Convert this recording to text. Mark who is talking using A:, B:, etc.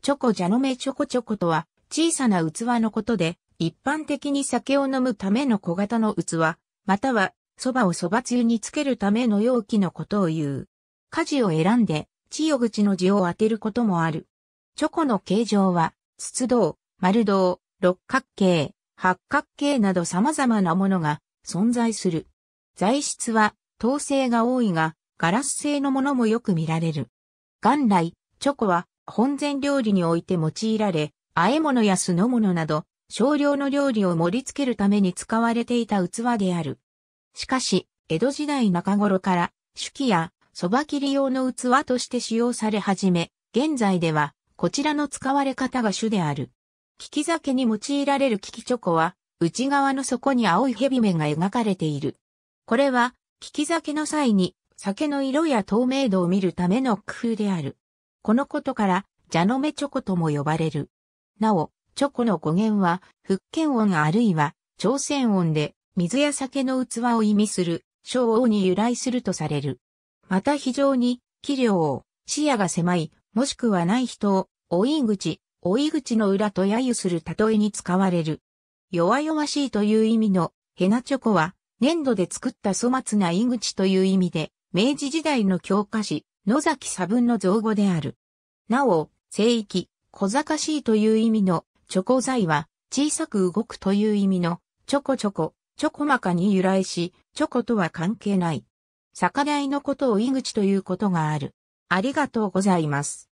A: チョコジャノメチョコチョコとは、小さな器のことで、一般的に酒を飲むための小型の器、または、蕎麦を蕎麦つゆにつけるための容器のことを言う。家事を選んで、千代口の字を当てることもある。チョコの形状は、筒銅、丸銅、六角形、八角形など様々なものが存在する。材質は、陶製が多いが、ガラス製のものもよく見られる。元来、チョコは本膳料理において用いられ、和え物や酢の物など、少量の料理を盛り付けるために使われていた器である。しかし、江戸時代中頃から、手記や蕎麦切り用の器として使用され始め、現在では、こちらの使われ方が主である。利き酒に用いられる利きチョコは、内側の底に青い蛇目が描かれている。これは、利き酒の際に、酒の色や透明度を見るための工夫である。このことから、蛇の目チョコとも呼ばれる。なお、チョコの語源は、福建音あるいは、朝鮮音で、水や酒の器を意味する、小王に由来するとされる。また非常に、器量を、視野が狭い、もしくはない人を、追い口、追い口の裏と揶揄する例えに使われる。弱々しいという意味の、ヘナチョコは、粘土で作った粗末な井口という意味で、明治時代の教科書、野崎差分の造語である。なお、聖域、小賢しいという意味の、チョコ材は、小さく動くという意味の、チョコチョコ、ちょこまかに由来し、チョコとは関係ない。逆台のことを井口ということがある。ありがとうございます。